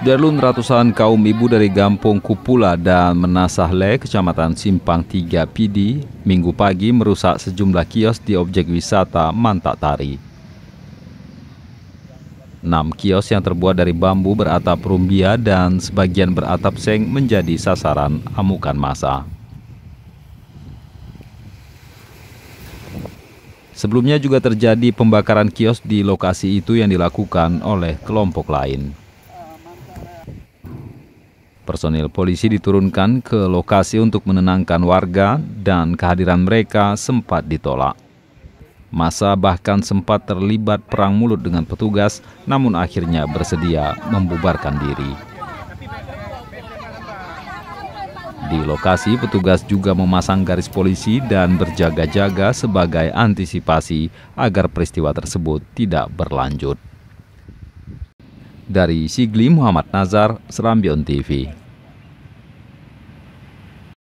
Derlun ratusan kaum ibu dari Gampung Kupula dan Menasahle, Kecamatan Simpang 3 Pidi, minggu pagi merusak sejumlah kios di objek wisata Mantak Tari. 6 kios yang terbuat dari bambu beratap rumbia dan sebagian beratap seng menjadi sasaran amukan masa. Sebelumnya juga terjadi pembakaran kios di lokasi itu yang dilakukan oleh kelompok lain. Personil polisi diturunkan ke lokasi untuk menenangkan warga dan kehadiran mereka sempat ditolak. Masa bahkan sempat terlibat perang mulut dengan petugas namun akhirnya bersedia membubarkan diri. Di lokasi petugas juga memasang garis polisi dan berjaga-jaga sebagai antisipasi agar peristiwa tersebut tidak berlanjut. Dari Sigli Muhammad Nazar, Serambion TV.